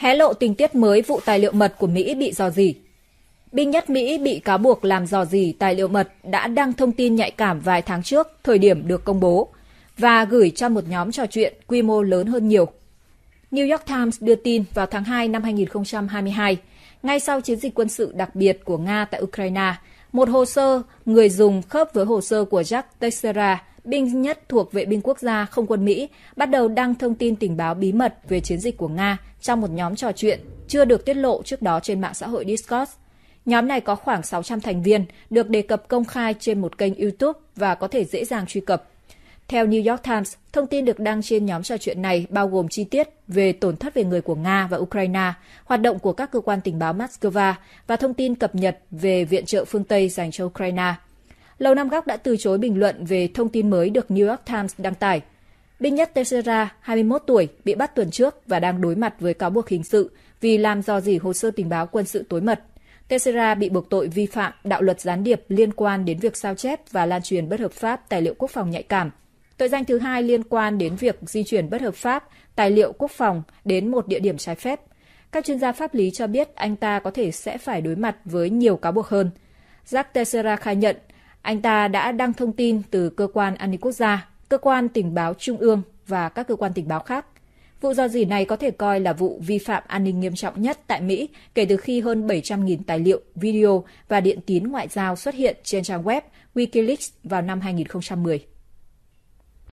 hé lộ tình tiết mới vụ tài liệu mật của Mỹ bị dò dỉ. Binh nhất Mỹ bị cáo buộc làm dò dỉ tài liệu mật đã đăng thông tin nhạy cảm vài tháng trước, thời điểm được công bố, và gửi cho một nhóm trò chuyện quy mô lớn hơn nhiều. New York Times đưa tin vào tháng 2 năm 2022, ngay sau chiến dịch quân sự đặc biệt của Nga tại Ukraine, một hồ sơ người dùng khớp với hồ sơ của Jack Teixeira, binh nhất thuộc vệ binh quốc gia không quân Mỹ bắt đầu đăng thông tin tình báo bí mật về chiến dịch của Nga trong một nhóm trò chuyện chưa được tiết lộ trước đó trên mạng xã hội Discord. Nhóm này có khoảng 600 thành viên, được đề cập công khai trên một kênh YouTube và có thể dễ dàng truy cập. Theo New York Times, thông tin được đăng trên nhóm trò chuyện này bao gồm chi tiết về tổn thất về người của Nga và Ukraine, hoạt động của các cơ quan tình báo Moscow và thông tin cập nhật về viện trợ phương Tây dành cho Ukraine – Lầu Năm Góc đã từ chối bình luận về thông tin mới được New York Times đăng tải. Binh nhất Teixeira, 21 tuổi, bị bắt tuần trước và đang đối mặt với cáo buộc hình sự vì làm dò dỉ hồ sơ tình báo quân sự tối mật. Teixeira bị buộc tội vi phạm đạo luật gián điệp liên quan đến việc sao chép và lan truyền bất hợp pháp tài liệu quốc phòng nhạy cảm. Tội danh thứ hai liên quan đến việc di chuyển bất hợp pháp tài liệu quốc phòng đến một địa điểm trái phép. Các chuyên gia pháp lý cho biết anh ta có thể sẽ phải đối mặt với nhiều cáo buộc hơn. Jack Teixeira khai nhận anh ta đã đăng thông tin từ cơ quan an ninh quốc gia, cơ quan tình báo trung ương và các cơ quan tình báo khác. Vụ do dỉ này có thể coi là vụ vi phạm an ninh nghiêm trọng nhất tại Mỹ kể từ khi hơn 700.000 tài liệu, video và điện tín ngoại giao xuất hiện trên trang web Wikileaks vào năm 2010.